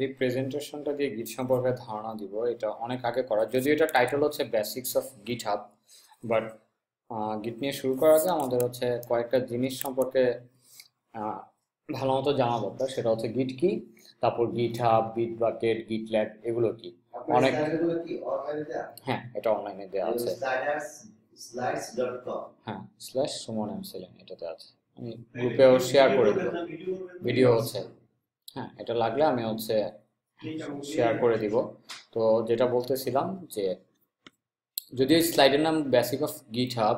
যে প্রেজেন্টেশনটা দিয়ে গিট সম্পর্কে ধারণা দিব এটা অনেক আগে করা যদিও এটা টাইটেল হচ্ছে basics of GitHub but Git নিয়ে শুরু করার আগে আমাদের হচ্ছে কয়েকটা জিনিস সম্পর্কে ভালো মতো জানা দরকার সেটা হচ্ছে গিট কি তারপর গিট হাব গিট বাকেট গিট ল্যাব এগুলো কি অনেক হ্যাঁ এটা অনলাইনে দেওয়া আছে হ্যাঁ স্ল্যাশ সুমন এম সেলেন এটাতে আছে আমি গ্রুপেও শেয়ার করে দেবো ভিডিও হচ্ছে হ্যাঁ এটা লাগলে আমি হচ্ছে শেয়ার করে দিব তো যেটা বলতেছিলাম যে যদিও স্লাইডের নাম basic of GitHub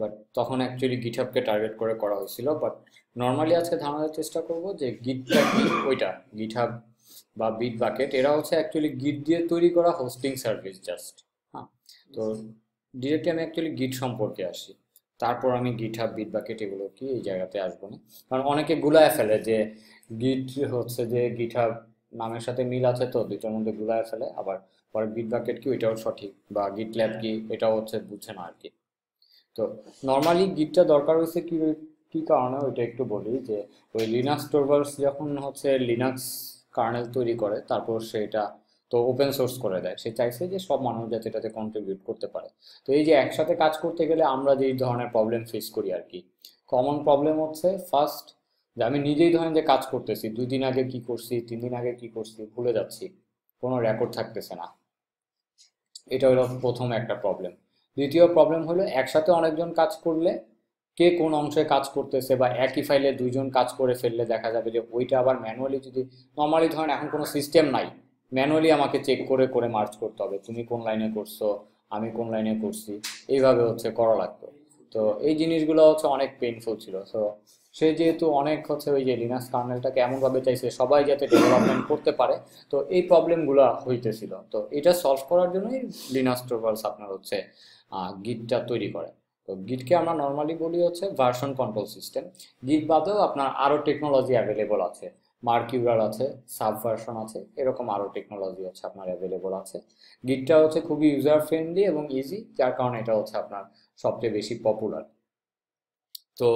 but তখন অ্যাকচুয়ালি গিট হাবকে টার্গেট করে করা হয়েছিল বাট নর্মালি আজকে ধারণার চেষ্টা করব যে গিটটা কি ওইটা গিট হাব বা বিট বাকেট এরা হচ্ছে অ্যাকচুয়ালি গিট দিয়ে তৈরি করা হোস্টিং সার্ভিস জাস্ট হ্যাঁ তো ডিরেক্টলি আমি অ্যাকচুয়ালি গিট সম্পর্কে আসি তারপর আমি গিটহাব বাকেট এগুলো কি এই জায়গাতে আসবো না কারণ অনেকে গুলায় ফেলে যে গিট হচ্ছে যে গিটহাব নামের সাথে মিল আছে তো দুইটার মধ্যে গুলায় ফেলে আবার পরে বাকেট কি ওইটাও সঠিক বা গিট ল্যাব কি এটাও হচ্ছে বুঝে না আর কি তো নর্মালি গিটটা দরকার হয়েছে কি কি কারণে ওইটা একটু বলি যে ওই লিনাক্স টোভার্স যখন হচ্ছে লিনাক্স কার্নেল তৈরি করে তারপর সেটা তো ওপেন সোর্স করে দেয় সে চাইছে যে সব মানুষ যাতে এটাতে কন্ট্রিবিউট করতে পারে তো এই যে একসাথে কাজ করতে গেলে আমরা যেই ধরনের প্রবলেম ফেস করি আর কি কমন প্রবলেম হচ্ছে ফার্স্ট যে আমি নিজেই ধরেন যে কাজ করতেছি দুই দিন আগে কি করছি তিন দিন আগে কি করছি ভুলে যাচ্ছি কোনো রেকর্ড থাকতেছে না এটা হলো প্রথম একটা প্রবলেম দ্বিতীয় প্রবলেম হলো একসাথে অনেকজন কাজ করলে কে কোন অংশে কাজ করতেছে বা একই ফাইলে দুইজন কাজ করে ফেললে দেখা যাবে যে ওইটা আবার ম্যানুয়ালি যদি নর্মালি ধরেন এখন কোনো সিস্টেম নাই ম্যানুয়ালি আমাকে চেক করে করে মার্চ করতে হবে তুমি কোন লাইনে করছো আমি কোন লাইনে করছি এইভাবে হচ্ছে করা লাগতো তো এই জিনিসগুলো হচ্ছে অনেক পেইনফুল ছিল সো সে যেহেতু অনেক হচ্ছে ওই যে লিনাস কার্নেলটাকে এমনভাবে চাইছে সবাই যাতে ডেভেলপমেন্ট করতে পারে তো এই প্রবলেমগুলো হইতেছিল তো এটা সলভ করার জন্যই লিনাস টোভালস আপনার হচ্ছে গিটটা তৈরি করে তো গিটকে আমরা নর্মালি বলি হচ্ছে ভার্সন কন্ট্রোল সিস্টেম গিট বাদেও আপনার আরও টেকনোলজি অ্যাভেলেবল আছে মার্কিউরাল আছে সাব ভার্সন আছে এরকম আরও টেকনোলজি হচ্ছে আপনার অ্যাভেলেবল আছে গিটটা হচ্ছে খুবই ইউজার ফ্রেন্ডলি এবং ইজি যার কারণে এটা হচ্ছে আপনার সবচেয়ে বেশি পপুলার তো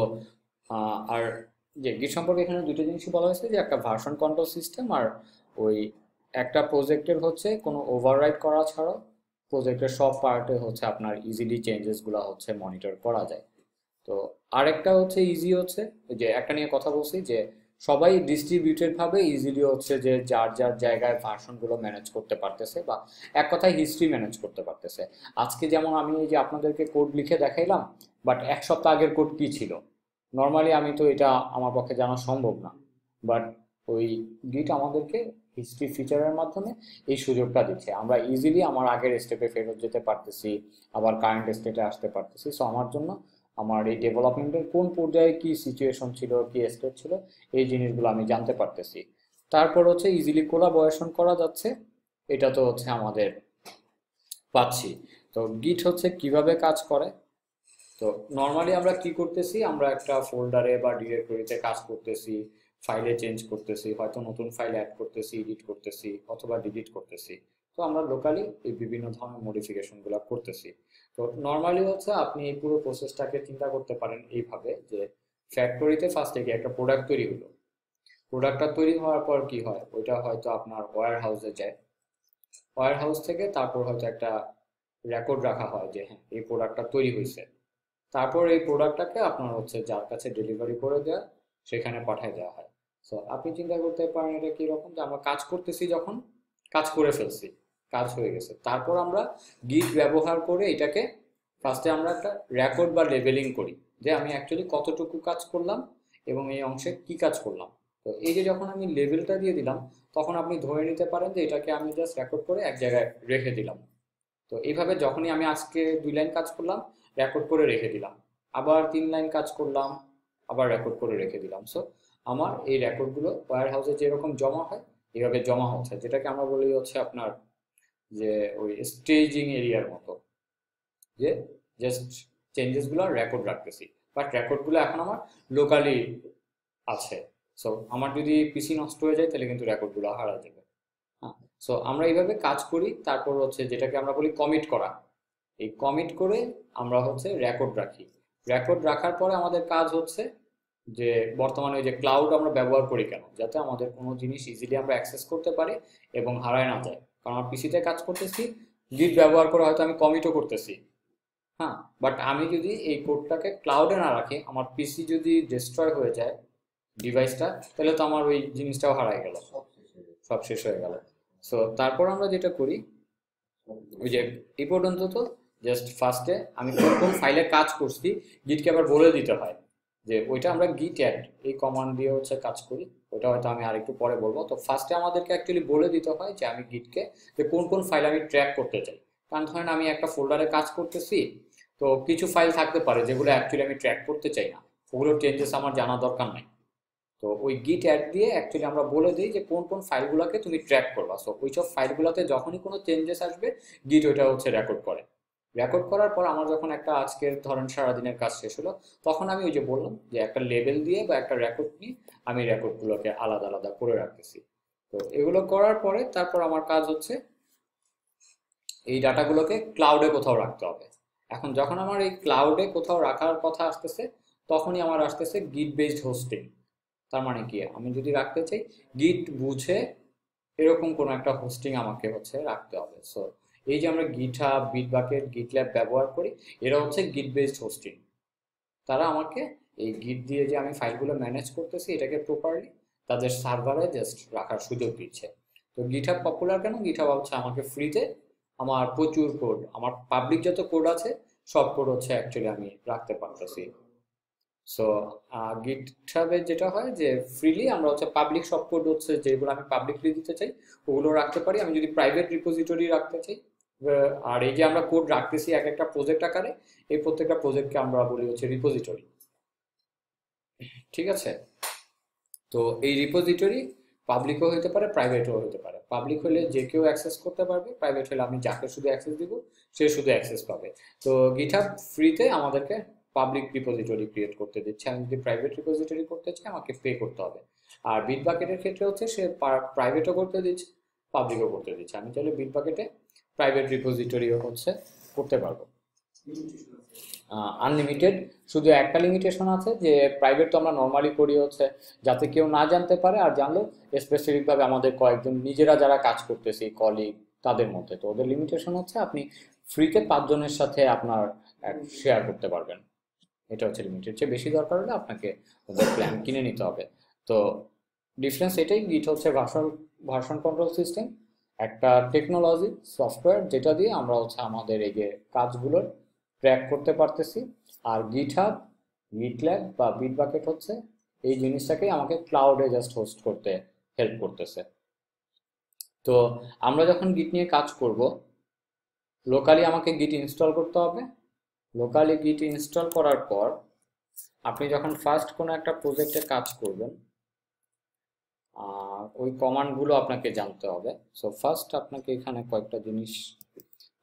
আর যে গিট সম্পর্কে এখানে দুটো জিনিসই বলা হয়েছে যে একটা ভার্সন কন্ট্রোল সিস্টেম আর ওই একটা প্রজেক্টের হচ্ছে কোনো ওভাররাইড করা ছাড়াও প্রজেক্টের সব পার্টে হচ্ছে আপনার ইজিলি চেঞ্জেসগুলো হচ্ছে মনিটর করা যায় তো আরেকটা হচ্ছে ইজি হচ্ছে যে একটা নিয়ে কথা বলছি যে সবাই ডিস্ট্রিবিউটেডভাবে ইজিলি হচ্ছে যে যার যার জায়গায় ভার্সনগুলো ম্যানেজ করতে পারতেছে বা এক কথায় হিস্ট্রি ম্যানেজ করতে পারতেছে আজকে যেমন আমি এই যে আপনাদেরকে কোড লিখে দেখাইলাম বাট এক সপ্তাহ আগের কোড কী ছিল নর্মালি আমি তো এটা আমার পক্ষে জানা সম্ভব না বাট ওই গিট আমাদেরকে হিস্ট্রি ফিচারের মাধ্যমে এই সুযোগটা দিচ্ছে আমরা ইজিলি আমার আগের স্টেপে ফেরত যেতে পারতেছি আবার কারেন্ট স্টেটে আসতে পারতেছি সো আমার জন্য আমার এই ডেভেলপমেন্টের কোন পর্যায়ে কি সিচুয়েশন ছিল কি স্টেট ছিল এই জিনিসগুলো আমি জানতে পারতেছি তারপর হচ্ছে ইজিলি কোলাবোরেশন করা যাচ্ছে এটা তো হচ্ছে আমাদের পাচ্ছি তো গিট হচ্ছে কিভাবে কাজ করে তো নর্মালি আমরা কি করতেছি আমরা একটা ফোল্ডারে বা ডিরেক্টরিতে কাজ করতেছি ফাইলে চেঞ্জ করতেছি হয়তো নতুন ফাইল অ্যাড করতেছি এডিট করতেছি অথবা ডিলিট করতেছি তো আমরা লোকালি এই বিভিন্ন ধরনের মডিফিকেশনগুলো করতেছি তো নর্মালি হচ্ছে আপনি এই পুরো প্রসেসটাকে চিন্তা করতে পারেন এইভাবে যে ফ্যাক্টরিতে ফার্স্টে কি একটা প্রোডাক্ট তৈরি হলো প্রোডাক্টটা তৈরি হওয়ার পর কি হয় ওইটা হয়তো আপনার ওয়ার হাউসে যায় ওয়ার হাউস থেকে তারপর হয়তো একটা রেকর্ড রাখা হয় যে হ্যাঁ এই প্রোডাক্টটা তৈরি হয়েছে তারপর এই প্রোডাক্টটাকে আপনার হচ্ছে যার কাছে ডেলিভারি করে দেওয়া সেখানে পাঠিয়ে দেওয়া হয় সো আপনি চিন্তা করতে পারেন এটা কীরকম যে আমরা কাজ করতেছি যখন কাজ করে ফেলছি কাজ হয়ে গেছে তারপর আমরা গিট ব্যবহার করে এটাকে ফার্স্টে আমরা একটা রেকর্ড বা লেবেলিং করি যে আমি অ্যাকচুয়ালি কতটুকু কাজ করলাম এবং এই অংশে কি কাজ করলাম তো এই যে যখন আমি লেভেলটা দিয়ে দিলাম তখন আপনি ধরে নিতে পারেন যে এটাকে আমি জাস্ট রেকর্ড করে এক জায়গায় রেখে দিলাম তো এইভাবে যখনই আমি আজকে দুই লাইন কাজ করলাম রেকর্ড করে রেখে দিলাম আবার তিন লাইন কাজ করলাম আবার রেকর্ড করে রেখে দিলাম সো আমার এই রেকর্ডগুলো ওয়ার হাউসে যেরকম জমা হয় এইভাবে জমা হচ্ছে যেটাকে আমরা বলি হচ্ছে আপনার যে ওই স্টেজিং এরিয়ার মতো যে জাস্ট চেঞ্জেসগুলো রেকর্ড রাখতেছি বাট রেকর্ডগুলো এখন আমার লোকালি আছে সো আমার যদি পিসি নষ্ট হয়ে যায় তাহলে কিন্তু রেকর্ডগুলো হারা যাবে হ্যাঁ সো আমরা এইভাবে কাজ করি তারপর হচ্ছে যেটাকে আমরা বলি কমিট করা এই কমিট করে আমরা হচ্ছে রেকর্ড রাখি রেকর্ড রাখার পরে আমাদের কাজ হচ্ছে যে বর্তমানে ওই যে ক্লাউড আমরা ব্যবহার করি কেন যাতে আমাদের কোনো জিনিস ইজিলি আমরা অ্যাক্সেস করতে পারি এবং হারায় না যায় কারণ আমার পিসিতে কাজ করতেছি গিট ব্যবহার করে হয়তো আমি কমিটও করতেছি হ্যাঁ বাট আমি যদি এই কোডটাকে ক্লাউডে না রাখি আমার পিসি যদি ডিস্ট্রয় হয়ে যায় ডিভাইসটা তাহলে তো আমার ওই জিনিসটাও হারাই গেল সব শেষ হয়ে গেল সো তারপর আমরা যেটা করি ওই যে এই পর্যন্ত তো জাস্ট ফার্স্টে আমি কোন কোন ফাইলে কাজ করছি গিটকে আবার বলে দিতে হয় যে ওইটা আমরা গিট অ্যাড এই কমান্ড দিয়ে হচ্ছে কাজ করি ওটা হয়তো আমি আরেকটু পরে বলবো তো ফার্স্টে আমাদেরকে অ্যাকচুয়ালি বলে দিতে হয় যে আমি গিটকে যে কোন কোন ফাইল আমি ট্র্যাক করতে চাই কারণ ধরেন আমি একটা ফোল্ডারে কাজ করতেছি তো কিছু ফাইল থাকতে পারে যেগুলো অ্যাকচুয়ালি আমি ট্র্যাক করতে চাই না ওগুলো চেঞ্জেস আমার জানা দরকার নাই তো ওই গিট অ্যাড দিয়ে অ্যাকচুয়ালি আমরা বলে দিই যে কোন কোন ফাইলগুলোকে তুমি ট্র্যাক করবা সো ওইসব ফাইলগুলোতে যখনই কোনো চেঞ্জেস আসবে গিট ওইটা হচ্ছে রেকর্ড করে রেকর্ড করার পর আমার যখন একটা আজকের ধরেন সারাদিনের কাজ শেষ হলো তখন আমি ওই যে বললাম যে একটা লেবেল দিয়ে বা একটা রেকর্ড নিয়ে আমি রেকর্ডগুলোকে আলাদা আলাদা করে রাখতেছি তো এগুলো করার পরে তারপর আমার কাজ হচ্ছে এই ডাটাগুলোকে ক্লাউডে কোথাও রাখতে হবে এখন যখন আমার এই ক্লাউডে কোথাও রাখার কথা আসতেছে তখনই আমার আসতেছে গিট বেসড হোস্টিং তার মানে কি আমি যদি রাখতে চাই গিট বুঝে এরকম কোনো একটা হোস্টিং আমাকে হচ্ছে রাখতে হবে সো এই যে আমরা গিটহাব গিট গিটল্যাব ব্যবহার করি এরা হচ্ছে গিট বেসড হোস্টিং তারা আমাকে এই গিট দিয়ে যে আমি ফাইলগুলো ম্যানেজ করতেছি এটাকে প্রপারলি তাদের সার্ভারে জাস্ট রাখার সুযোগ দিচ্ছে তো গিটহাব পপুলার কেন গিটহাব হচ্ছে আমাকে ফ্রিতে আমার প্রচুর কোড আমার পাবলিক যত কোড আছে সব কোড হচ্ছে অ্যাকচুয়ালি আমি রাখতে পারতেছি সো গিটহাবে যেটা হয় যে ফ্রিলি আমরা হচ্ছে পাবলিক সব কোড হচ্ছে যেগুলো আমি পাবলিকলি দিতে চাই ওগুলো রাখতে পারি আমি যদি প্রাইভেট রিপোজিটরি রাখতে চাই আর এই যে আমরা কোড রাখতেছি এক একটা প্রজেক্ট আকারে এই প্রত্যেকটা প্রজেক্টকে আমরা বলি হচ্ছে রিপোজিটরি ঠিক আছে তো এই রিপোজিটরি পাবলিকও হতে পারে প্রাইভেটও হতে পারে পাবলিক হলে যে কেউ অ্যাক্সেস করতে পারবে প্রাইভেট হলে আমি যাকে শুধু অ্যাক্সেস দিব সে শুধু অ্যাক্সেস পাবে তো গিটহাব ফ্রিতে আমাদেরকে পাবলিক রিপোজিটরি ক্রিয়েট করতে দিচ্ছে আমি যদি প্রাইভেট রিপোজিটরি করতে চাই আমাকে পে করতে হবে আর বিট বাকেটের ক্ষেত্রে হচ্ছে সে প্রাইভেটও করতে দিচ্ছে পাবলিকও করতে দিচ্ছে আমি চাইলে বিট বাকেটে প্রাইভেট রিপোজিটরিও হচ্ছে করতে পারবো আনলিমিটেড শুধু একটা লিমিটেশন আছে যে প্রাইভেট তো আমরা নর্মালি করি হচ্ছে যাতে কেউ না জানতে পারে আর জানলে স্পেসিফিকভাবে আমাদের কয়েকজন নিজেরা যারা কাজ করতেছি কলিগ তাদের মধ্যে তো ওদের লিমিটেশন হচ্ছে আপনি ফ্রিতে পাঁচজনের সাথে আপনার শেয়ার করতে পারবেন এটা হচ্ছে লিমিটেড চেয়ে বেশি দরকার হলে আপনাকে ওদের প্ল্যান কিনে নিতে হবে তো ডিফারেন্স এটাই গিট হচ্ছে ভার্সন ভার্সন কন্ট্রোল সিস্টেম একটা টেকনোলজি সফটওয়্যার যেটা দিয়ে আমরা হচ্ছে আমাদের এই যে কাজগুলোর ট্র্যাক করতে পারতেছি আর গিটহাব গিটল্যাব বা বিটবাকেট হচ্ছে এই জিনিসটাকেই আমাকে ক্লাউডে জাস্ট হোস্ট করতে হেল্প করতেছে তো আমরা যখন গিট নিয়ে কাজ করব লোকালি আমাকে গিট ইনস্টল করতে হবে লোকালি গিট ইনস্টল করার পর আপনি যখন ফার্স্ট কোনো একটা প্রজেক্টে কাজ করবেন ওই কমান্ডগুলো আপনাকে জানতে হবে সো ফার্স্ট আপনাকে এখানে কয়েকটা জিনিস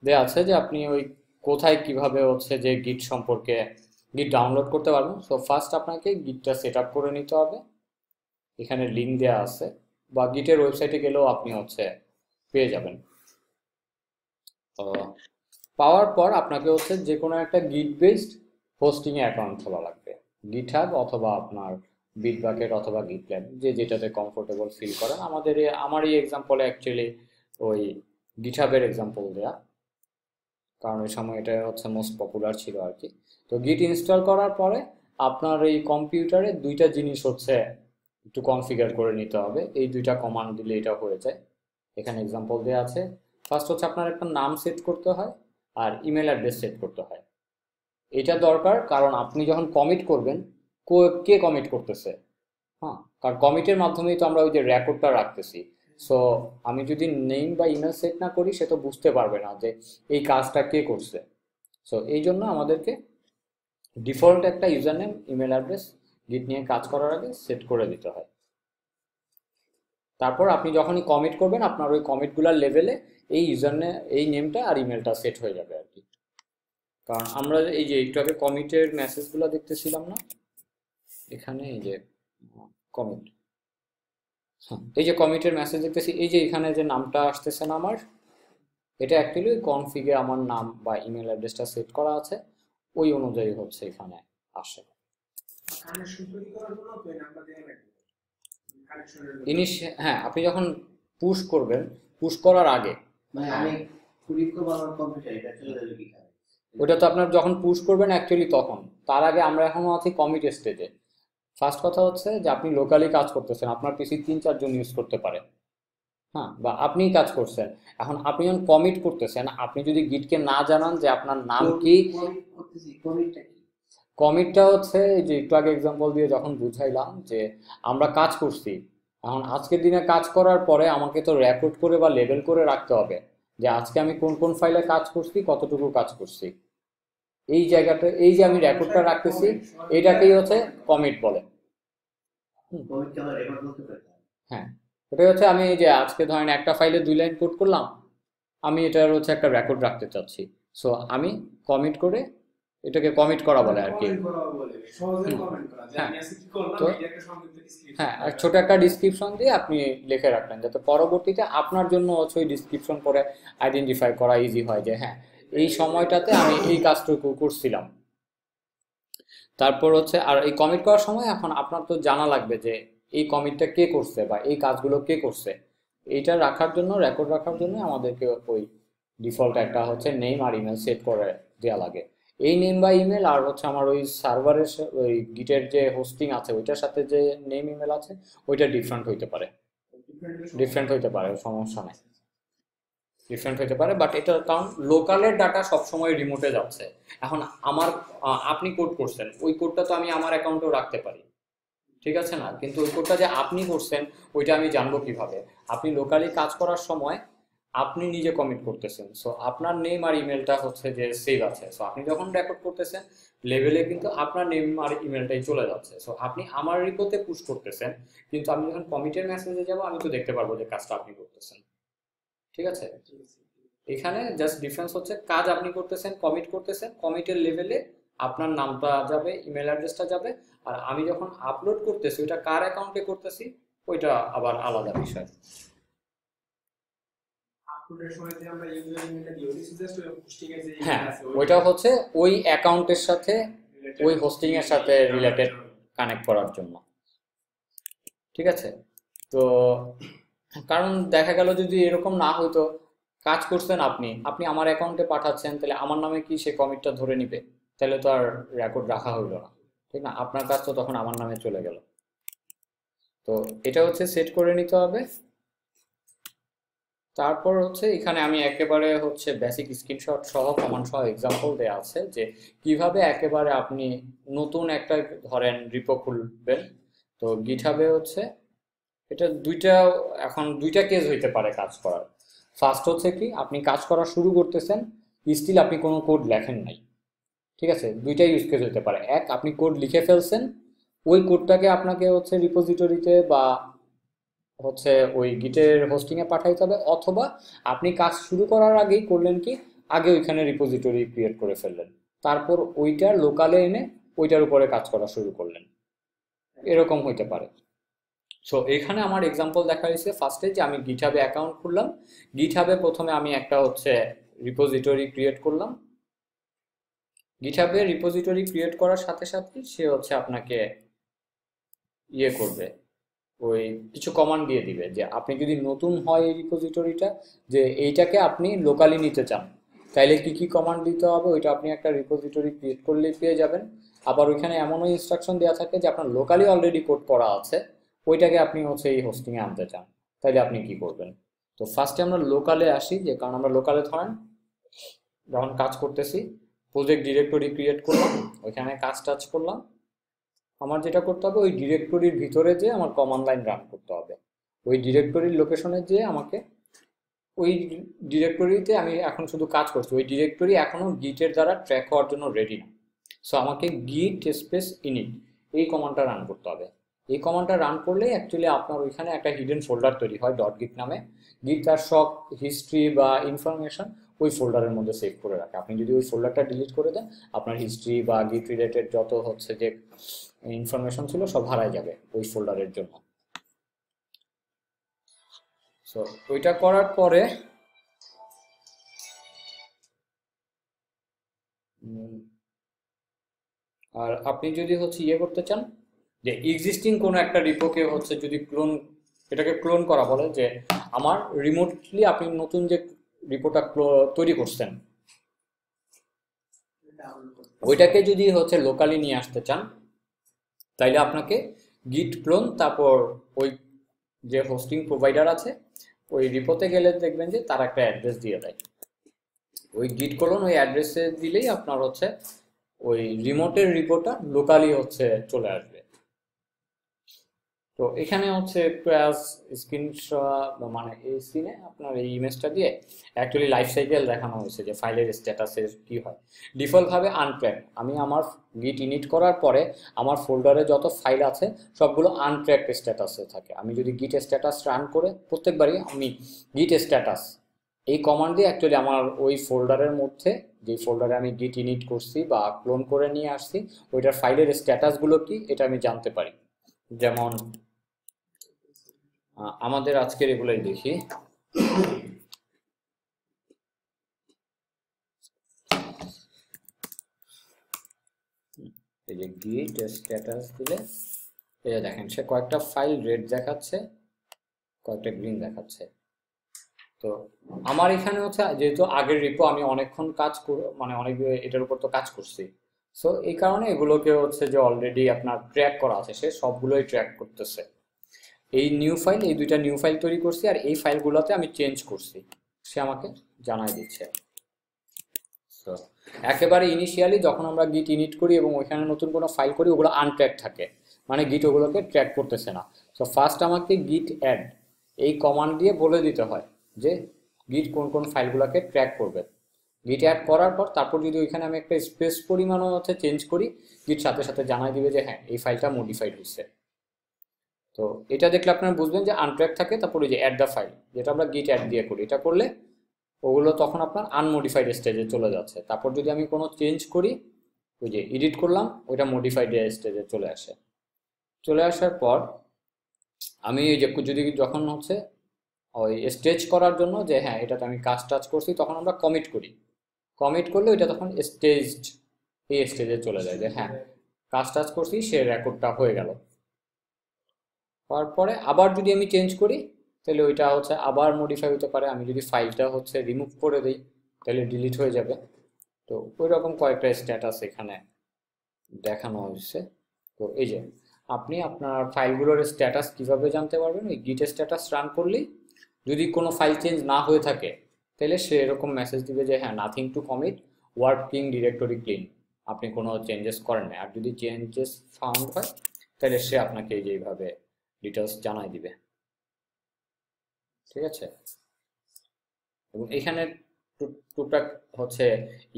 দেওয়া আছে যে আপনি ওই কোথায় কিভাবে হচ্ছে যে গিট সম্পর্কে গিট ডাউনলোড করতে পারবেন সো ফার্স্ট আপনাকে গিটটা সেট করে নিতে হবে এখানে লিঙ্ক দেওয়া আছে বা গিটের ওয়েবসাইটে গেলেও আপনি হচ্ছে পেয়ে যাবেন পাওয়ার পর আপনাকে হচ্ছে যে কোনো একটা গিট বেসড হোস্টিংয়ে অ্যাকাউন্ট খোলা লাগবে গিট অথবা আপনার বিট বাকেট অথবা গিট গিটল্যাব যে যেটাতে কমফোর্টেবল ফিল করেন আমাদের আমার এই এক্সাম্পলে অ্যাকচুয়ালি ওই গিঠাবের এক্সাম্পল দেওয়া কারণ ওই সময় এটা হচ্ছে মোস্ট পপুলার ছিল আর কি তো গিট ইনস্টল করার পরে আপনার এই কম্পিউটারে দুইটা জিনিস হচ্ছে একটু কনফিগার করে নিতে হবে এই দুইটা কমান্ড দিলে এটা হয়ে যায় এখানে এক্সাম্পল দেওয়া আছে ফার্স্ট হচ্ছে আপনার একটা নাম সেট করতে হয় আর ইমেল অ্যাড্রেস সেট করতে হয় এটা দরকার কারণ আপনি যখন কমিট করবেন কে কমিট করতেছে হ্যাঁ কারণ কমিটের মাধ্যমেই তো আমরা ওই যে রেকর্ডটা রাখতেছি সো আমি যদি নেম বা ইমেল সেট না করি সে তো বুঝতে পারবে না যে এই কাজটা কে করছে সো এই জন্য আমাদেরকে ডিফল্ট একটা ইউজার নেম ইমেল অ্যাড্রেস গিট নিয়ে কাজ করার আগে সেট করে দিতে হয় তারপর আপনি যখনই কমিট করবেন আপনার ওই কমিটগুলোর লেভেলে এই ইউজার এই নেমটা আর ইমেলটা সেট হয়ে যাবে আর কি কারণ আমরা এই যে একটু আগে কমিটের মেসেজগুলো দেখতেছিলাম না এখানে এই যে কমিট হ্যাঁ, এই যে কমিটের মেসেজ দেখতেছি এই যে এখানে যে নামটা আসতেছে না আমার এটা অ্যাকচুয়ালি কনফিগে আমার নাম বা ইমেল অ্যাড্রেসটা সেট করা আছে ওই অনুযায়ী হচ্ছে এখানে আসে ইনিশ হ্যাঁ আপনি যখন পুশ করবেন পুশ করার আগে মানে হ্যাঁ। ওটা তো আপনার যখন পুশ করবেন অ্যাকচুয়ালি তখন তার আগে আমরা এখনো আছি কমিট স্টেজে ফার্স্ট কথা হচ্ছে যে আপনি লোকালি কাজ করতেছেন আপনার পিসি তিন চারজন ইউজ করতে পারে হ্যাঁ বা আপনি কাজ করছেন এখন আপনি যখন কমিট করতেছেন আপনি যদি গিটকে না জানান যে আপনার নাম কি কমিটটা হচ্ছে যে একটু আগে এক্সাম্পল দিয়ে যখন বুঝাইলাম যে আমরা কাজ করছি এখন আজকের দিনে কাজ করার পরে আমাকে তো রেকর্ড করে বা লেবেল করে রাখতে হবে যে আজকে আমি কোন কোন ফাইলে কাজ করছি কতটুকু কাজ করছি এই জায়গাটা এই যে আমি রেকর্ডটা রাখতেছি এটাকেই হচ্ছে কমিট বলে হ্যাঁ ওটাই হচ্ছে আমি যে আজকে ধরেন একটা ফাইলে দুই লাইন কোড করলাম আমি এটার হচ্ছে একটা রেকর্ড রাখতে চাচ্ছি সো আমি কমিট করে এটাকে কমিট করা বলে আর কি হ্যাঁ।, হ্যাঁ আর ছোট একটা ডিসক্রিপশন দিয়ে আপনি লিখে রাখলেন যাতে পরবর্তীতে আপনার জন্য হচ্ছে ওই ডিসক্রিপশন পরে আইডেন্টিফাই করা ইজি হয় যে হ্যাঁ এই সময়টাতে আমি এই কাজটুকু করছিলাম তারপর হচ্ছে আর এই কমিট করার সময় এখন আপনার তো জানা লাগবে যে এই কমিটটা কে করছে বা এই কাজগুলো কে করছে এইটা রাখার জন্য রেকর্ড রাখার জন্য আমাদেরকে ওই ডিফল্ট একটা হচ্ছে নেম আর ইমেল সেট করে দেওয়া লাগে এই নেম বা ইমেল আর হচ্ছে আমার ওই সার্ভারের ওই গিটের যে হোস্টিং আছে ওইটার সাথে যে নেম ইমেল আছে ওইটা ডিফারেন্ট হইতে পারে ডিফারেন্ট হইতে পারে সমস্যা নেই ডিফারেন্ট হতে পারে বাট এটা কারণ লোকালের ডাটা সবসময় রিমোটে যাচ্ছে এখন আমার আপনি কোড করছেন ওই কোডটা তো আমি আমার অ্যাকাউন্টেও রাখতে পারি ঠিক আছে না কিন্তু ওই কোডটা যে আপনি করছেন ওইটা আমি জানবো কিভাবে আপনি লোকালি কাজ করার সময় আপনি নিজে কমিট করতেছেন সো আপনার নেম আর ইমেলটা হচ্ছে যে সেভ আছে সো আপনি যখন রেকর্ড করতেছেন লেভেলে কিন্তু আপনার নেম আর ইমেলটাই চলে যাচ্ছে সো আপনি আমার রিপোতে পুশ করতেছেন কিন্তু আমি যখন কমিটের মেসেজে যাবো আমি তো দেখতে পারবো যে কাজটা আপনি করতেছেন ঠিক আছে এখানে জাস্ট ডিফারেন্স হচ্ছে কাজ আপনি করতেছেন কমিট করতেছেন কমিটের লেভেলে আপনার নামটা যাবে ইমেল অ্যাড্রেসটা যাবে আর আমি যখন আপলোড করতেছি ওইটা কার অ্যাকাউন্টে করতেছি ওইটা আবার আলাদা বিষয় হ্যাঁ ওইটা হচ্ছে ওই অ্যাকাউন্টের সাথে ওই হোস্টিং এর সাথে রিলেটেড কানেক্ট করার জন্য ঠিক আছে তো কারণ দেখা গেল যদি এরকম না হইতো কাজ করছেন আপনি আপনি আমার অ্যাকাউন্টে পাঠাচ্ছেন তাহলে আমার নামে কি সে কমিটটা ধরে নিবে তাহলে তো আর রেকর্ড রাখা হইলো না ঠিক না আপনার কাজ তো তখন আমার নামে চলে গেল তো এটা হচ্ছে সেট করে নিতে হবে তারপর হচ্ছে এখানে আমি একেবারে হচ্ছে বেসিক স্ক্রিনশট সহ কমান সহ এক্সাম্পল দেওয়া আছে যে কিভাবে একেবারে আপনি নতুন একটা ধরেন রিপো খুলবেন তো গিঠাবে হচ্ছে এটা দুইটা এখন দুইটা কেস হইতে পারে কাজ করার ফার্স্ট হচ্ছে কি আপনি কাজ করা শুরু করতেছেন স্টিল আপনি কোনো কোড লেখেন নাই ঠিক আছে দুইটা ইউজ কেস হইতে পারে এক আপনি কোড লিখে ফেলছেন ওই কোডটাকে আপনাকে হচ্ছে রিপোজিটরিতে বা হচ্ছে ওই গিটের হোস্টিংয়ে পাঠাইতে হবে অথবা আপনি কাজ শুরু করার আগেই করলেন কি আগে ওইখানে রিপোজিটরি ক্রিয়েট করে ফেললেন তারপর ওইটা লোকালে এনে ওইটার উপরে কাজ করা শুরু করলেন এরকম হইতে পারে সো এখানে আমার এক্সাম্পল দেখা হয়েছে ফার্স্টে যে আমি গিটহাবে অ্যাকাউন্ট খুললাম গিটহাবে প্রথমে আমি একটা হচ্ছে রিপোজিটরি ক্রিয়েট করলাম গিটহাবে রিপোজিটরি ক্রিয়েট করার সাথে সাথে সে হচ্ছে আপনাকে ইয়ে করবে ওই কিছু কমান্ড দিয়ে দিবে যে আপনি যদি নতুন হয় এই রিপোজিটরিটা যে এইটাকে আপনি লোকালি নিতে চান তাইলে কি কি কমান্ড দিতে হবে ওইটা আপনি একটা রিপোজিটরি ক্রিয়েট করলেই পেয়ে যাবেন আবার ওইখানে এমনও ইনস্ট্রাকশন দেওয়া থাকে যে আপনার লোকালি অলরেডি কোড করা আছে ওইটাকে আপনি হচ্ছে এই হোস্টিংয়ে আনতে চান তাহলে আপনি কি করবেন তো ফার্স্টে আমরা লোকালে আসি যে কারণ আমরা লোকালে ধরেন যখন কাজ করতেছি প্রজেক্ট ডিরেক্টরি ক্রিয়েট করলাম ওইখানে কাজ টাচ করলাম আমার যেটা করতে হবে ওই ডিরেক্টরির ভিতরে যে আমার কমান লাইন রান করতে হবে ওই ডিরেক্টরির লোকেশনে যে আমাকে ওই ডিরেক্টরিতে আমি এখন শুধু কাজ করছি ওই ডিরেক্টরি এখনও গিটের দ্বারা ট্র্যাক হওয়ার জন্য রেডি না সো আমাকে গিট স্পেস ইনিট এই কমান্ডটা রান করতে হবে এই কমান্ডটা রান করলে অ্যাকচুয়ালি আপনার ওইখানে একটা হিডেন ফোল্ডার তৈরি হয় ডট গিট নামে গিট তার সব হিস্ট্রি বা ইনফরমেশন ওই ফোল্ডারের মধ্যে সেভ করে রাখে আপনি যদি ওই ফোল্ডারটা ডিলিট করে দেন আপনার হিস্ট্রি বা গিট রিলেটেড যত হচ্ছে যে ইনফরমেশন ছিল সব হারায় যাবে ওই ফোল্ডারের জন্য সো ওইটা করার পরে আর আপনি যদি হচ্ছে ইয়ে করতে চান যে এক্সিস্টিং কোনো একটা রিপোকে হচ্ছে যদি ক্লোন এটাকে ক্লোন করা বলে যে আমার রিমোটলি আপনি নতুন যে রিপোটা তৈরি করছেন ওইটাকে যদি হচ্ছে লোকালি নিয়ে আসতে চান তাইলে আপনাকে গিট ক্লোন তারপর ওই যে হোস্টিং প্রোভাইডার আছে ওই রিপোতে গেলে দেখবেন যে তার একটা অ্যাড্রেস দিয়ে দেয় ওই গিট ক্লোন ওই অ্যাড্রেসে দিলেই আপনার হচ্ছে ওই রিমোটের রিপোর্টটা লোকালি হচ্ছে চলে আসবে তো এখানে হচ্ছে প্রয়াস স্ক্রিনশট মানে এই স্ক্রিনে আপনার এই ইমেজটা দিয়ে অ্যাকচুয়ালি লাইফ সাইকেল দেখানো হয়েছে যে ফাইলের স্ট্যাটাসের কি হয় ডিফল্টভাবে আনট্র্যাক আমি আমার গিট ইনিট করার পরে আমার ফোল্ডারে যত ফাইল আছে সবগুলো আনট্র্যাক স্ট্যাটাসে থাকে আমি যদি গিট স্ট্যাটাস রান করে প্রত্যেকবারই আমি গিট স্ট্যাটাস এই কমান্ড দিয়ে অ্যাকচুয়ালি আমার ওই ফোল্ডারের মধ্যে যে ফোল্ডারে আমি গিট ইনিট করছি বা ক্লোন করে নিয়ে আসছি ওইটার ফাইলের স্ট্যাটাসগুলো কি এটা আমি জানতে পারি যেমন আমাদের আজকের এগুলাই দেখি যে গিট স্ট্যাটাস দিলে দেখেন সে কয়েকটা ফাইল রেড দেখাচ্ছে কয়েকটা গ্রিন দেখাচ্ছে তো আমার এখানে হচ্ছে যেহেতু আগের রিপো আমি অনেকক্ষণ কাজ মানে অনেক এটার উপর তো কাজ করছি সো এই কারণে এগুলোকে হচ্ছে যে অলরেডি আপনার ট্র্যাক করা আছে সে সবগুলোই ট্র্যাক করতেছে এই নিউ ফাইল এই দুইটা নিউ ফাইল তৈরি করছি আর এই ফাইলগুলোতে আমি চেঞ্জ করছি সে আমাকে জানাই দিচ্ছে সো একেবারে ইনিশিয়ালি যখন আমরা গিট ইনিট করি এবং ওইখানে নতুন কোনো ফাইল করি ওগুলো আনট্র্যাক থাকে মানে গিট ওগুলোকে ট্র্যাক করতেছে না তো ফার্স্ট আমাকে গিট অ্যাড এই কমান্ড দিয়ে বলে দিতে হয় যে গিট কোন কোন ফাইলগুলোকে ট্র্যাক করবে গিট অ্যাড করার পর তারপর যদি ওইখানে আমি একটা স্পেস হচ্ছে চেঞ্জ করি গিট সাথে সাথে জানাই দিবে যে হ্যাঁ এই ফাইলটা মডিফাইড হয়েছে তো এটা দেখলে আপনারা বুঝবেন যে আনট্র্যাক থাকে তারপরে যে অ্যাড দ্য ফাইল যেটা আমরা গিট অ্যাড দিয়ে করি এটা করলে ওগুলো তখন আপনার আনমডিফাইড স্টেজে চলে যাচ্ছে তারপর যদি আমি কোনো চেঞ্জ করি ওই যে এডিট করলাম ওইটা মডিফাইড স্টেজে চলে আসে চলে আসার পর আমি ওই যে যদি যখন হচ্ছে ওই স্টেচ করার জন্য যে হ্যাঁ এটাতে আমি কাজ টাচ করছি তখন আমরা কমিট করি কমিট করলে ওইটা তখন স্টেজড এই স্টেজে চলে যায় যে হ্যাঁ কাজ টাচ করছি সে রেকর্ডটা হয়ে গেল হওয়ার পরে আবার যদি আমি চেঞ্জ করি তাহলে ওইটা হচ্ছে আবার মডিফাই হতে পারে আমি যদি ফাইলটা হচ্ছে রিমুভ করে দিই তাহলে ডিলিট হয়ে যাবে তো ওই রকম কয়েকটা স্ট্যাটাস এখানে দেখানো হয়েছে তো এই যে আপনি আপনার ফাইলগুলোর স্ট্যাটাস কিভাবে জানতে পারবেন ওই গিটের স্ট্যাটাস রান করলেই যদি কোনো ফাইল চেঞ্জ না হয়ে থাকে তাহলে সে এরকম মেসেজ দিবে যে হ্যাঁ nothing to commit working directory clean আপনি কোনো চেঞ্জেস করেন না আর যদি চেঞ্জেস ফাউন্ড হয় তাহলে সে আপনাকে এইভাবে ডিটেলস জানাই দিবে ঠিক আছে এবং এখানে টুকটাক হচ্ছে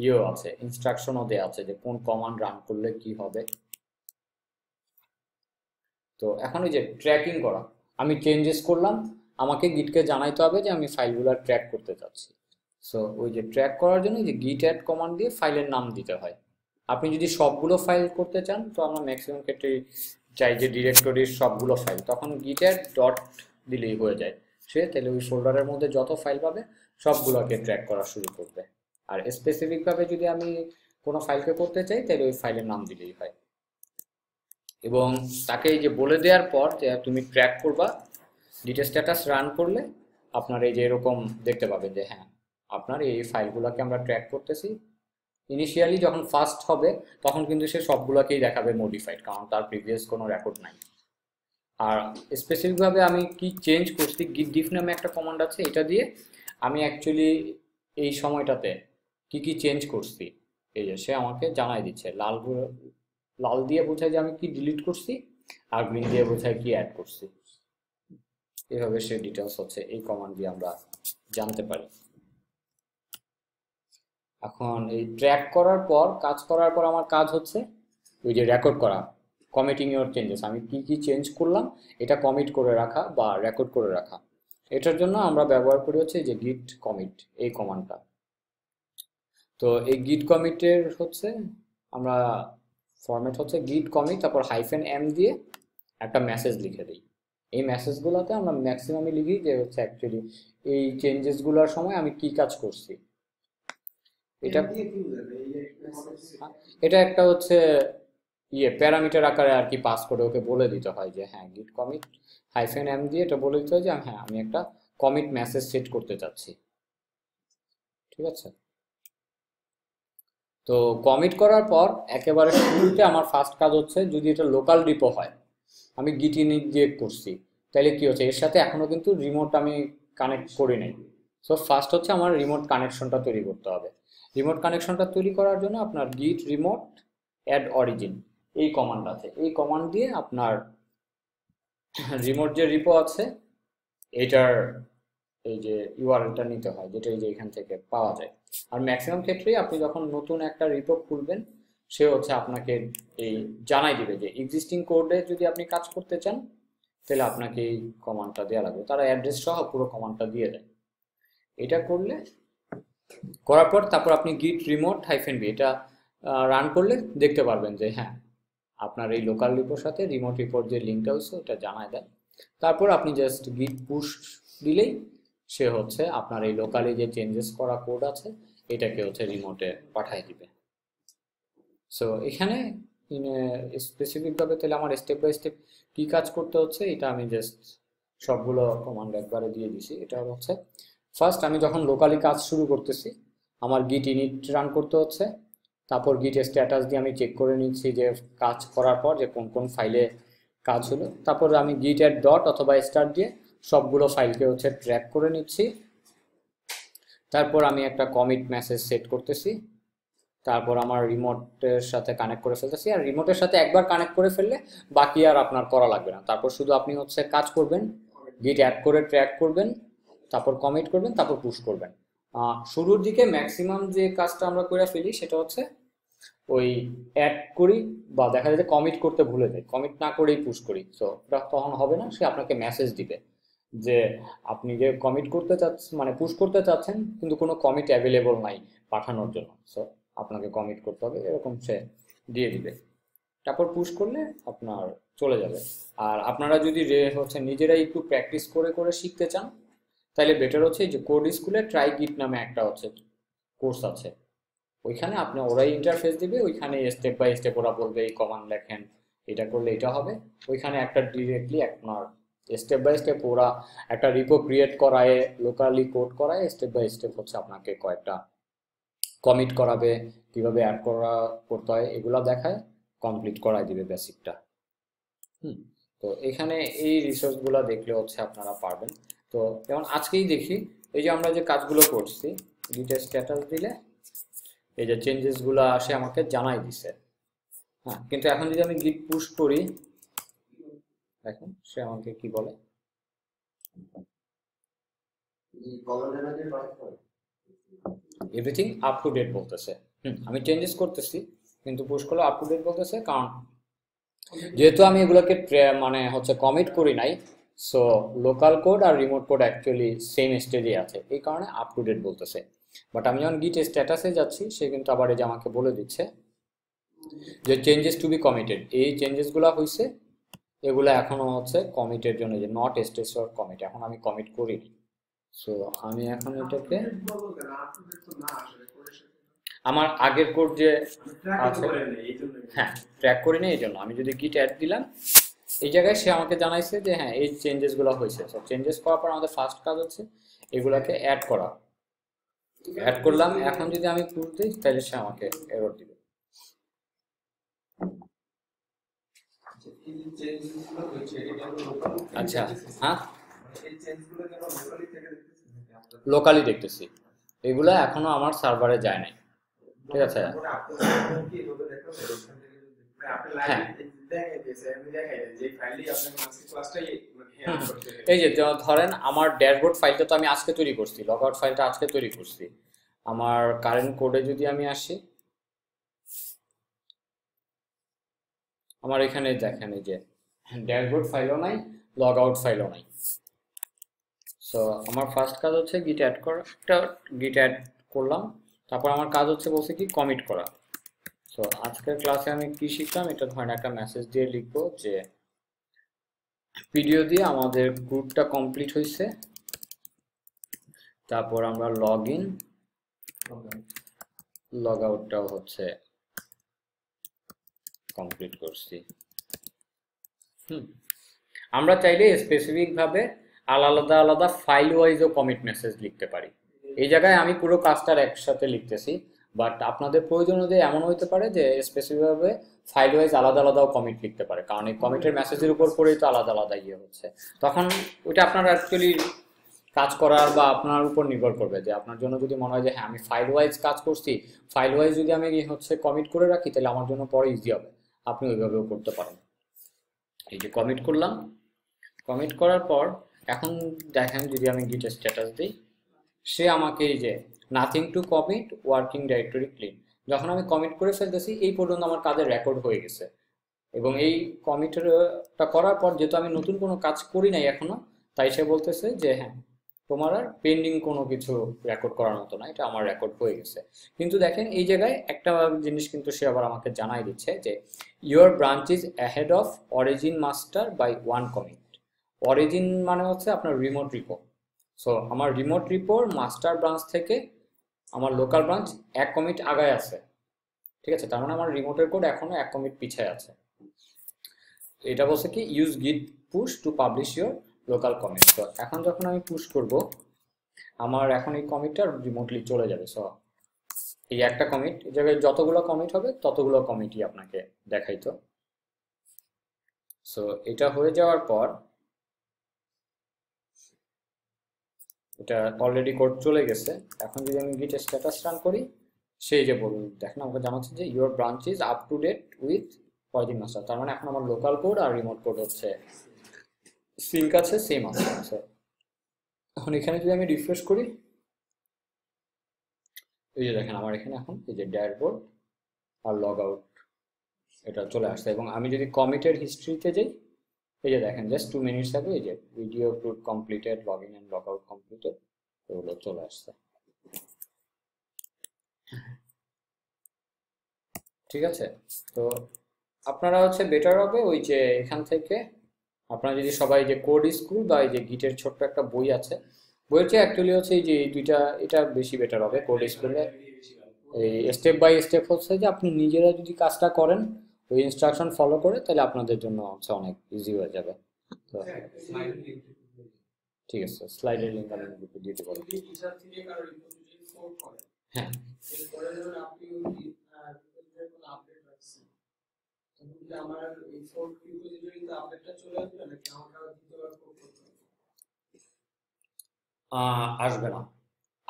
ইয়েও আছে ইনস্ট্রাকশনও দেওয়া আছে যে কোন কমান্ড রান করলে কি হবে তো এখন ওই যে ট্র্যাকিং করা আমি চেঞ্জেস করলাম আমাকে গিটকে জানাইতে হবে যে আমি ফাইলগুলো ট্র্যাক করতে চাচ্ছি সো ওই যে ট্র্যাক করার জন্য যে গিট অ্যাড কমান্ড দিয়ে ফাইলের নাম দিতে হয় আপনি যদি সবগুলো ফাইল করতে চান তো আমরা ম্যাক্সিমাম ক্ষেত্রে চাই যে ডিরেক্টরির সবগুলো ফাইল তখন গিটের ডট দিলেই হয়ে যায় সে তাহলে ওই ফোল্ডারের মধ্যে যত ফাইল পাবে সবগুলোকে ট্র্যাক করা শুরু করবে আর স্পেসিফিকভাবে যদি আমি কোনো ফাইলকে করতে চাই তাহলে ওই ফাইলের নাম দিলেই হয় এবং তাকে এই যে বলে দেওয়ার পর যে তুমি ট্র্যাক করবা ডিটেল স্ট্যাটাস রান করলে আপনার এই যে এরকম দেখতে পাবে যে হ্যাঁ আপনার এই ফাইলগুলোকে আমরা ট্র্যাক করতেছি ইনিশিয়ালি যখন ফার্স্ট হবে তখন কিন্তু সে সবগুলোকেই দেখাবে মডিফাইড কারণ তার প্রিভিয়াস কোনো রেকর্ড নাই আর স্পেসিফিকভাবে আমি কি চেঞ্জ করছি গিট ডিফ নামে একটা কমান্ড আছে এটা দিয়ে আমি অ্যাকচুয়ালি এই সময়টাতে কি কি চেঞ্জ করছি এই যে সে আমাকে জানাই দিচ্ছে লাল লাল দিয়ে বোঝায় যে আমি কি ডিলিট করছি আর গ্রিন দিয়ে বোঝায় কি অ্যাড করছি এভাবে সে ডিটেলস হচ্ছে এই কমান্ড দিয়ে আমরা জানতে পারি এখন এই ট্র্যাক করার পর কাজ করার পর আমার কাজ হচ্ছে ওই যে রেকর্ড করা কমিটিং ইউর চেঞ্জেস আমি কি কি চেঞ্জ করলাম এটা কমিট করে রাখা বা রেকর্ড করে রাখা এটার জন্য আমরা ব্যবহার করি হচ্ছে যে গিট কমিট এই কমান্ডটা তো এই গিট কমিটের হচ্ছে আমরা ফর্মেট হচ্ছে গিট কমিট তারপর হাইফেন এম দিয়ে একটা মেসেজ লিখে দিই এই মেসেজগুলোতে আমরা ম্যাক্সিমামই লিখি যে হচ্ছে অ্যাকচুয়ালি এই চেঞ্জেসগুলোর সময় আমি কি কাজ করছি এটা এটা একটা হচ্ছে ইয়ে প্যারামিটার আকারে আর কি পাস করে ওকে বলে দিতে হয় যে হ্যাঁ গিট কমিট হাইফেন এম দিয়ে এটা বলে দিতে হয় যে হ্যাঁ, হ্যাঁ আমি একটা কমিট মেসেজ সেট করতে চাচ্ছি ঠিক আছে তো কমিট করার পর একেবারে শুরুতে আমার ফার্স্ট কাজ হচ্ছে যদি এটা লোকাল ডিপো হয় আমি গিট দিয়ে করছি তাহলে কি হচ্ছে এর সাথে এখনও কিন্তু রিমোট আমি কানেক্ট করি নাই সো ফার্স্ট হচ্ছে আমার রিমোট কানেকশনটা তৈরি করতে হবে রিমোট কানেকশনটা তৈরি করার জন্য আপনার গিট রিমোট অ্যাড অরিজিন এই কমান্ড আছে এই কমান্ড দিয়ে আপনার রিমোট যে রিপো আছে এটার এই যে ইউআরএলটা নিতে হয় যেটা এই যে এখান থেকে পাওয়া যায় আর ম্যাক্সিমাম ক্ষেত্রেই আপনি যখন নতুন একটা রিপো খুলবেন সে হচ্ছে আপনাকে এই জানাই দিবে যে এক্সিস্টিং কোডে যদি আপনি কাজ করতে চান তাহলে আপনাকে এই কমান্ডটা দেওয়া লাগবে তারা অ্যাড্রেস সহ পুরো কমান্ডটা দিয়ে দেয় এটা করলে করার পর তারপর আপনি গিট রিমোট হাইফেন বি এটা রান করলে দেখতে পারবেন যে হ্যাঁ আপনার এই লোকাল রিপোর সাথে রিমোট রিপোর্ট যে লিঙ্কটা হচ্ছে এটা জানায় দেন তারপর আপনি জাস্ট গিট পুশ দিলেই সে হচ্ছে আপনার এই লোকালে যে চেঞ্জেস করা কোড আছে এটাকে হচ্ছে রিমোটে পাঠিয়ে দিবে সো এখানে স্পেসিফিকভাবে তাহলে আমার স্টেপ বাই স্টেপ কী কাজ করতে হচ্ছে এটা আমি জাস্ট সবগুলো কমান্ড একবারে দিয়ে দিছি এটা হচ্ছে ফার্স্ট আমি যখন লোকালি কাজ শুরু করতেছি আমার গিট ইনিট রান করতে হচ্ছে তারপর গিট স্ট্যাটাস দিয়ে আমি চেক করে নিচ্ছি যে কাজ করার পর যে কোন কোন ফাইলে কাজ হলো তারপর আমি গিট এর ডট অথবা স্টার দিয়ে সবগুলো ফাইলকে হচ্ছে ট্র্যাক করে নিচ্ছি তারপর আমি একটা কমিট মেসেজ সেট করতেছি তারপর আমার রিমোটের সাথে কানেক্ট করে ফেলতেছি আর রিমোটের সাথে একবার কানেক্ট করে ফেললে বাকি আর আপনার করা লাগবে না তারপর শুধু আপনি হচ্ছে কাজ করবেন গিট অ্যাড করে ট্র্যাক করবেন তারপর কমিট করবেন তারপর পুশ করবেন শুরুর দিকে ম্যাক্সিমাম যে কাজটা আমরা করে ফেলি সেটা হচ্ছে ওই অ্যাড করি বা দেখা যায় যে কমিট করতে ভুলে যায় কমিট না করেই পুশ করি তো ওটা তখন হবে না সে আপনাকে মেসেজ দিবে যে আপনি যে কমিট করতে চাচ্ছেন মানে পুশ করতে চাচ্ছেন কিন্তু কোনো কমিট অ্যাভেলেবল নাই পাঠানোর জন্য সো আপনাকে কমিট করতে হবে এরকম সে দিয়ে দিবে তারপর পুশ করলে আপনার চলে যাবে আর আপনারা যদি হচ্ছে নিজেরাই একটু প্র্যাকটিস করে করে শিখতে চান তাহলে বেটার হচ্ছে যে কোড স্কুলে ট্রাই গিট নামে একটা হচ্ছে কোর্স আছে ওইখানে আপনি ওরাই ইন্টারফেস দিবে ওইখানে স্টেপ বাই স্টেপ ওরা বলবে এই কমান্ড লেখেন এটা করলে এটা হবে ওইখানে একটা ডিরেক্টলি আপনার স্টেপ বাই স্টেপ ওরা একটা রিপো ক্রিয়েট করায় লোকালি কোড করায় স্টেপ বাই স্টেপ হচ্ছে আপনাকে কয়েকটা কমিট করাবে কিভাবে অ্যাড করা করতে হয় এগুলো দেখায় কমপ্লিট করায় দিবে বেসিকটা হুম তো এখানে এই রিসোর্সগুলো দেখলে হচ্ছে আপনারা পারবেন তো যেমন আজকেই দেখি এই যে আমরা যে কাজগুলো করছি দুইটা স্ট্যাটাস দিলে এই যে চেঞ্জেসগুলো আসে আমাকে জানাই দিছে হ্যাঁ কিন্তু এখন যদি আমি গিট পুশ করি দেখুন সে আমাকে কি বলে এভরিথিং আপ টু ডেট বলতেছে হুম আমি চেঞ্জেস করতেছি কিন্তু পুশ করলে আপ টু ডেট বলতেছে কারণ যেহেতু আমি এগুলোকে মানে হচ্ছে কমিট করি নাই সো লোকাল কোড আর রিমোট কোড অ্যাকচুয়ালি সেম স্টেজে আছে এই কারণে আপ টু ডেট বলতেছে বাট আমি যখন গিট স্ট্যাটাসে যাচ্ছি সে কিন্তু আবার এই যে আমাকে বলে দিচ্ছে যে চেঞ্জেস টু বি কমিটেড এই চেঞ্জেসগুলো হয়েছে এগুলো এখনও হচ্ছে কমিটের জন্য যে নট স্টেজ ফর কমিট এখন আমি কমিট করিনি সো আমি এখন এটাকে আমার আগের কোড যে আছে হ্যাঁ ট্র্যাক করি না এই জন্য আমি যদি গিট অ্যাড দিলাম এই জায়গায় সে আমাকে জানাইছে যে হ্যাঁ এই চেঞ্জেসগুলো হয়েছে সব চেঞ্জেস করার পর আমাদের ফার্স্ট কাজ হচ্ছে এগুলাকে অ্যাড করা অ্যাড করলাম এখন যদি আমি টুল দিই তাহলে সে আমাকে এরর দিবে আচ্ছা হ্যাঁ লোকালি দেখতেছি এগুলা এখনো আমার সার্ভারে যায় নাই ঠিক আছে এই যে ধরেন আমার ড্যাশবোর্ড ফাইলটা তো আমি আজকে তৈরি করছি লগ আউট ফাইলটা আজকে তৈরি করছি আমার কারেন্ট কোডে যদি আমি আসি আমার এখানে দেখেন এই যে ড্যাশবোর্ড ফাইলও নাই লগ আউট ফাইলও নাই সো আমার ফার্স্ট কাজ হচ্ছে গিট অ্যাড করা একটা গিট অ্যাড করলাম তারপর আমার কাজ হচ্ছে বলছে কি কমিট করা সো আজকের ক্লাসে আমি কি শিখলাম এটা ধরেন একটা মেসেজ দিয়ে লিখবো যে পিডিও দিয়ে আমাদের গ্রুপটা কমপ্লিট হয়েছে তারপর আমরা লগ ইন লগ আউটটাও হচ্ছে কমপ্লিট করছি হুম আমরা চাইলে স্পেসিফিকভাবে আলাদা আলাদা ফাইল ওয়াইজও কমিট মেসেজ লিখতে পারি এই জায়গায় আমি পুরো কাজটার একসাথে লিখতেছি বাট আপনাদের প্রয়োজন অনুযায়ী এমন হতে পারে যে স্পেসিফিকভাবে ফাইল ওয়াইজ আলাদা আলাদাও কমিট লিখতে পারে কারণ এই কমিটের মেসেজের উপর পড়েই তো আলাদা আলাদা ইয়ে হচ্ছে তখন ওইটা আপনার অ্যাকচুয়ালি কাজ করার বা আপনার উপর নির্ভর করবে যে আপনার জন্য যদি মনে হয় যে হ্যাঁ আমি ফাইল ওয়াইজ কাজ করছি ফাইল ওয়াইজ যদি আমি ইয়ে হচ্ছে কমিট করে রাখি তাহলে আমার জন্য পরে ইজি হবে আপনি ওইভাবেও করতে পারেন এই যে কমিট করলাম কমিট করার পর এখন দেখেন যদি আমি গিটের স্ট্যাটাস দিই সে আমাকে এই যে nothing to commit working directory clean যখন আমি কমিট করে ফেলতেছি এই পর্যন্ত আমার কাজের রেকর্ড হয়ে গেছে এবং এই কমিটটা করার পর যেহেতু আমি নতুন কোনো কাজ করি নাই এখনো তাই সে বলতেছে যে হ্যাঁ তোমার আর পেন্ডিং কোনো কিছু রেকর্ড করার মতো না এটা আমার রেকর্ড হয়ে গেছে কিন্তু দেখেন এই জায়গায় একটা জিনিস কিন্তু সে আবার আমাকে জানাই দিচ্ছে যে your branch is ahead of origin master by one commit origin মানে হচ্ছে আপনার রিমোট রিপো সো আমার রিমোট রিপোর মাস্টার ব্রাঞ্চ থেকে আমার লোকাল ব্রাঞ্চ এক কমিট আগায় আছে ঠিক আছে তার মানে আমার রিমোটের কোড এখনো এক কমিট পিছায় আছে এটা বলছে কি use Git push to publish your local commit তো এখন যখন আমি পুশ করব আমার এখন এই কমিটটা রিমোটলি চলে যাবে সো এই একটা কমিট এই জায়গায় যতগুলো কমিট হবে ততগুলো কমিটই আপনাকে দেখাইতো সো এটা হয়ে যাওয়ার পর এটা অলরেডি কোড চলে গেছে এখন যদি আমি গিট স্ট্যাটাস রান করি সেই যে বলুন দেখেন আমাকে জানাচ্ছে যে your branch is up to date with পয়দিন মাস্টার তার মানে এখন আমার লোকাল কোড আর রিমোট কোড হচ্ছে সিঙ্ক আছে সেম আছে এখন এখানে যদি আমি রিফ্রেশ করি এই যে দেখেন আমার এখানে এখন এই যে ড্যাশবোর্ড আর লগ আউট এটা চলে আসছে এবং আমি যদি কমিটের হিস্ট্রিতে যাই এই যে দেখেন জাস্ট টু মিনিটস আগে এই যে video upload completed log in and log out completed এগুলো চলে আসছে ঠিক আছে তো আপনারা হচ্ছে বেটার হবে ওই যে এখান থেকে আপনারা যদি সবাই যে কোড স্কুল বা এই যে গিটের ছোট্ট একটা বই আছে বইয়ের চেয়ে অ্যাকচুয়ালি হচ্ছে এই যে এই দুইটা এটা বেশি বেটার হবে কোড স্কুলে এই স্টেপ বাই স্টেপ হচ্ছে যে আপনি নিজেরা যদি কাজটা করেন ওই ইনস্ট্রাকশন ফলো করে তাহলে আপনাদের জন্য হচ্ছে অনেক ইজি হয়ে যাবে তো হ্যাঁ, ঠিক আছে স্লাইডের লিংক আমি দিয়ে দিব হ্যাঁ আমার এই ফোর্ট রিপোজিটরিতে আসবে না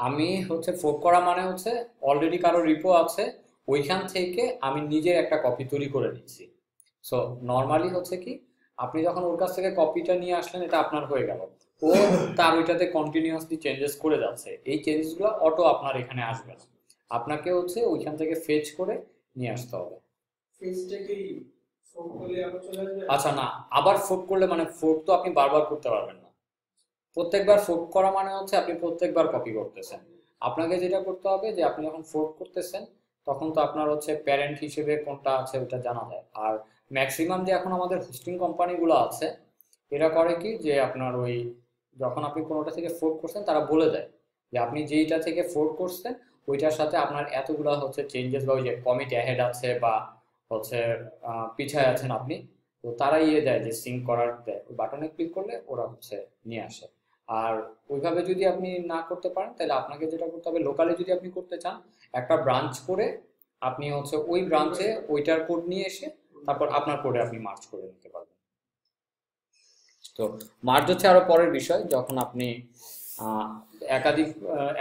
আমি হচ্ছে ফোক করা মানে হচ্ছে অলরেডি কারো রিপো আছে ওইখান থেকে আমি নিজের একটা কপি তৈরি করে নিচ্ছি সো নর্মালি হচ্ছে কি আপনি যখন ওর কাছ থেকে কপিটা নিয়ে আসলেন এটা আপনার হয়ে গেল ও তার ওইটাতে কন্টিনিউয়াসলি চেঞ্জেস করে যাচ্ছে এই চেঞ্জেসগুলো অটো আপনার এখানে আসবে না আপনাকে হচ্ছে ওইখান থেকে ফেচ করে নিয়ে আসতে হবে আচ্ছা না আবার ফোক করলে মানে ফোক তো আপনি বারবার করতে পারবেন না প্রত্যেকবার ফোক করা মানে হচ্ছে আপনি প্রত্যেকবার কপি করতেছেন আপনাকে যেটা করতে হবে যে আপনি যখন ফোক করতেছেন তখন তো আপনার হচ্ছে প্যারেন্ট হিসেবে কোনটা আছে ওটা জানা যায় আর ম্যাক্সিমাম যে এখন আমাদের হোস্টিং কোম্পানিগুলো আছে এরা করে কি যে আপনার ওই যখন আপনি কোনোটা থেকে ফোর্ড করছেন তারা বলে দেয় যে আপনি যেইটা থেকে ফোর্ড করছেন ওইটার সাথে আপনার এতগুলা হচ্ছে চেঞ্জেস বা ওই যে কমিট অ্যাহেড আছে বা হচ্ছে পিছায় আছেন আপনি তো তারা ইয়ে দেয় যে সিঙ্ক করার দেয় ওই বাটনে ক্লিক করলে ওরা হচ্ছে নিয়ে আসে আর ওইভাবে যদি আপনি না করতে পারেন তাহলে আপনাকে যেটা করতে হবে লোকালি যদি আপনি করতে চান একটা ব্রাঞ্চ করে আপনি হচ্ছে ওই ব্রাঞ্চে ওইটার কোড নিয়ে এসে তারপর আপনার কোডে আপনি মার্চ করে নিতে পারবেন তো মার্চ হচ্ছে আরো পরের বিষয় যখন আপনি একাধিক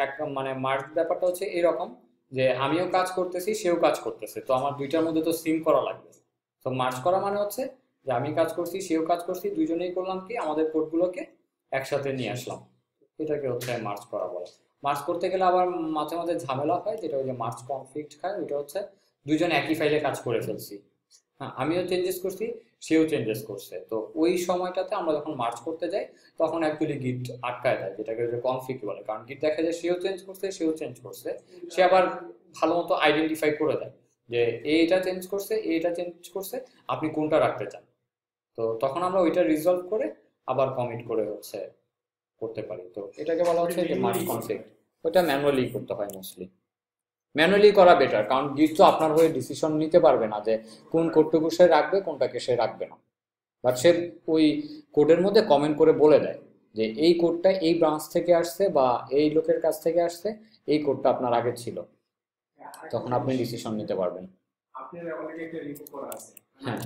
এক মানে মার্চ ব্যাপারটা হচ্ছে এরকম যে আমিও কাজ করতেছি সেও কাজ করতেছে তো আমার দুইটার মধ্যে তো সিম করা লাগবে তো মার্চ করা মানে হচ্ছে যে আমি কাজ করছি সেও কাজ করছি দুইজনেই করলাম কি আমাদের কোডগুলোকে একসাথে নিয়ে আসলাম এটাকে হচ্ছে মার্চ করা বলে মার্চ করতে গেলে আবার মাঝে মাঝে ঝামেলা হয় যেটা ওই যে মার্চ কনফ্লিক্ট খায় ওইটা হচ্ছে দুজন একই ফাইলে কাজ করে ফেলছি হ্যাঁ আমিও চেঞ্জেস করছি সেও চেঞ্জেস করছে তো ওই সময়টাতে আমরা যখন মার্চ করতে যাই তখন অ্যাকচুয়ালি গিট আটকায় দেয় যেটাকে কনফ্লিক্ট বলে কারণ গিট দেখা যায় সেও চেঞ্জ করছে সেও চেঞ্জ করছে সে আবার ভালো মতো আইডেন্টিফাই করে দেয় যে এইটা চেঞ্জ করছে এইটা চেঞ্জ করছে আপনি কোনটা রাখতে চান তো তখন আমরা ওইটা রিজলভ করে আবার কমিট করে হচ্ছে করতে পারি তো এটাকে বলা হচ্ছে যে মাস কনসেপ্ট ওটা ম্যানুয়ালি করতে হয় মোস্টলি ম্যানুয়ালি করা বেটার কারণ গিট তো আপনার হয়ে ডিসিশন নিতে পারবে না যে কোন কোডটুকু সে রাখবে কোনটাকে সে রাখবে না বাট সে ওই কোডের মধ্যে কমেন্ট করে বলে দেয় যে এই কোডটা এই ব্রাঞ্চ থেকে আসছে বা এই লোকের কাছ থেকে আসছে এই কোডটা আপনার আগে ছিল তখন আপনি ডিসিশন নিতে পারবেন হ্যাঁ।,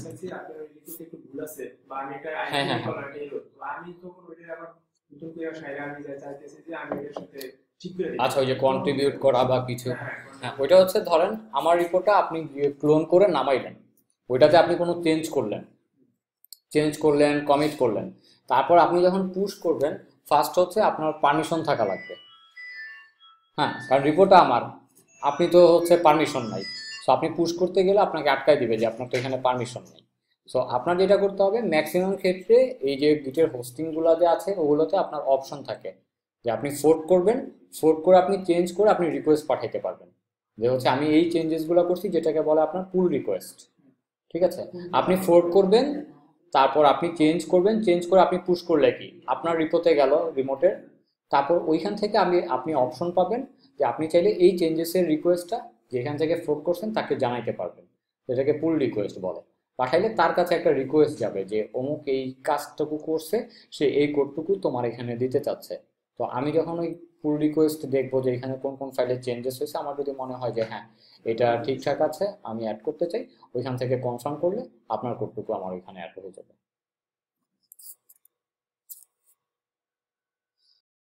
হ্যাঁ হ্যাঁ হ্যাঁ আচ্ছা ওই যে কন্ট্রিবিউট করা বা কিছু হ্যাঁ, হ্যাঁ।, হ্যাঁ ওইটা হচ্ছে ধরেন আমার রিপোর্টটা আপনি ক্লোন করে নামাইলেন ওইটাতে আপনি কোনো চেঞ্জ করলেন চেঞ্জ করলেন কমিট করলেন তারপর আপনি যখন পুশ করবেন ফার্স্ট হচ্ছে আপনার পারমিশন থাকা লাগবে হ্যাঁ কারণ রিপোর্টটা আমার আপনি তো হচ্ছে পারমিশন নাই সো আপনি পুশ করতে গেলে আপনাকে আটকাই দিবে যে আপনার তো এখানে পারমিশন নেই সো আপনার যেটা করতে হবে ম্যাক্সিমাম ক্ষেত্রে এই যে গিটের হোস্টিংগুলো যে আছে ওগুলোতে আপনার অপশন থাকে যে আপনি ফোর্ট করবেন ফোর্ট করে আপনি চেঞ্জ করে আপনি রিকোয়েস্ট পাঠাইতে পারবেন যে হচ্ছে আমি এই চেঞ্জেসগুলো করছি যেটাকে বলে আপনার পুল রিকোয়েস্ট ঠিক আছে আপনি ফোর্ট করবেন তারপর আপনি চেঞ্জ করবেন চেঞ্জ করে আপনি পুশ করলে কি আপনার রিপোতে গেল রিমোটের তারপর ওইখান থেকে আমি আপনি অপশন পাবেন যে আপনি চাইলে এই চেঞ্জেসের রিকোয়েস্টটা যেখান থেকে ফোর্ট করছেন তাকে জানাইতে পারবেন যেটাকে পুল রিকোয়েস্ট বলে পাঠাইলে তার কাছে একটা রিকোয়েস্ট যাবে যে অমুক এই কাজটুকু করছে সে এই কোডটুকু তোমার এখানে দিতে চাচ্ছে তো আমি যখন ওই ফুল রিকোয়েস্ট দেখবো যে এখানে কোন কোন ফাইলে চেঞ্জেস হয়েছে আমার যদি মনে হয় যে হ্যাঁ এটা ঠিকঠাক আছে আমি অ্যাড করতে চাই ওইখান থেকে কনফার্ম করলে আপনার কোডটুকু আমার ওইখানে অ্যাড হয়ে যাবে